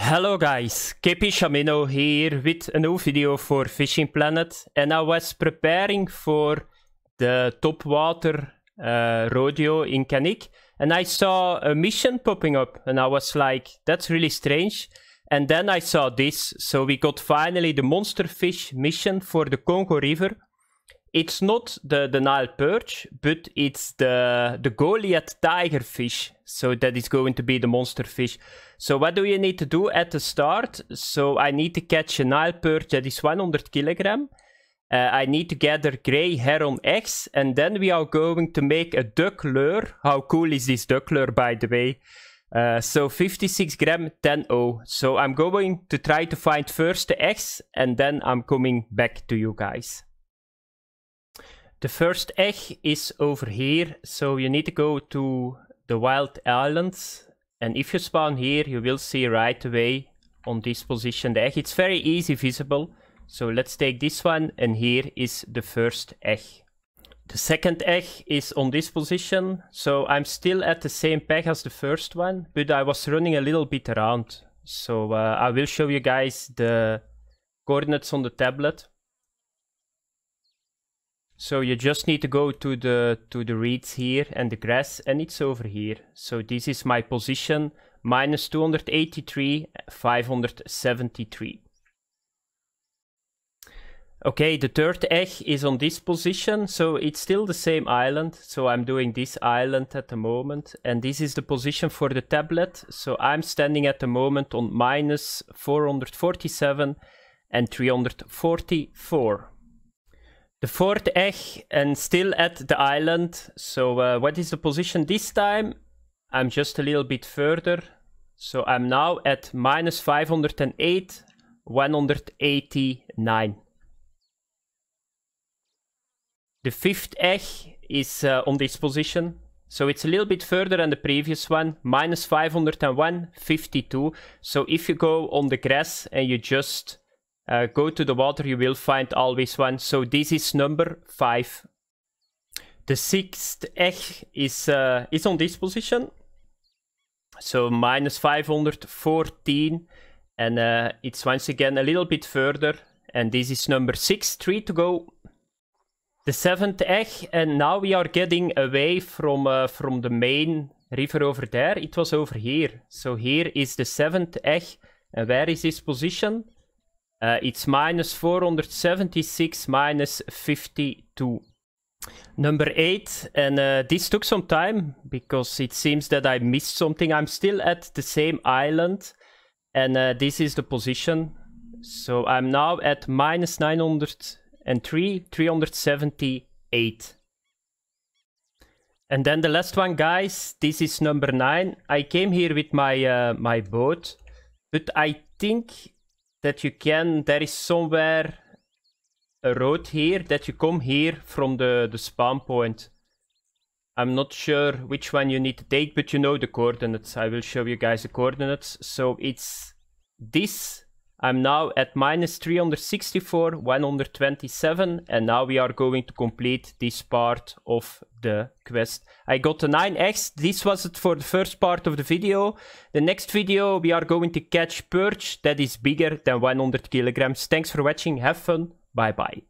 Hello guys, KP Shamino here with a new video for Fishing Planet and I was preparing for the topwater uh, rodeo in Canik and I saw a mission popping up and I was like that's really strange and then I saw this so we got finally the monster fish mission for the Congo River it's not the, the Nile perch but it's the, the Goliath tiger fish so that is going to be the monster fish. So what do you need to do at the start? So I need to catch a Nile perch that is 100 kilogram. Uh, I need to gather grey heron eggs and then we are going to make a duck lure. How cool is this duck lure by the way? Uh, so 56 gram 10 o. So I'm going to try to find first the eggs and then I'm coming back to you guys. The first egg is over here. So you need to go to the wild islands. And if you spawn here, you will see right away on this position the egg. It's very easy visible. So let's take this one and here is the first egg. The second egg is on this position. So I'm still at the same peg as the first one, but I was running a little bit around. So uh, I will show you guys the coordinates on the tablet. So you just need to go to the to the reeds here and the grass and it's over here. So this is my position minus 283, 573. Okay, the third egg is on this position, so it's still the same island. So I'm doing this island at the moment, and this is the position for the tablet. So I'm standing at the moment on minus 447 and 344. The fourth egg and still at the island. So uh, what is the position this time? I'm just a little bit further. So I'm now at minus 508, 189. The fifth egg is uh, on this position. So it's a little bit further than the previous one, minus 501, 52. So if you go on the grass and you just uh, go to the water, you will find always one. So this is number five. The sixth egg is, uh, is on this position. So minus 514. And uh, it's once again a little bit further. And this is number six, three to go. The seventh egg, and now we are getting away from uh, from the main river over there. It was over here. So here is the seventh egg. And uh, where is this position? Uh, eh, it's minus 476 minus 52. Number 8, and uh, eh, this took some time because it seems that I missed something. I'm still at the same island, and uh, eh, this is the position. So I'm now at minus 903, 378. And then the last one, guys, this is number 9. I came here with my, my boat, but I think that you can, there is somewhere a road here that you come here from the, the spawn point. I'm not sure which one you need to take, but you know the coordinates. I will show you guys the coordinates. So it's this I'm now at minus 364, 127, and now we are going to complete this part of the quest. I got the 9x, this was it for the first part of the video. The next video we are going to catch Purge, that is bigger than 100 kilograms. Thanks for watching, have fun, bye bye.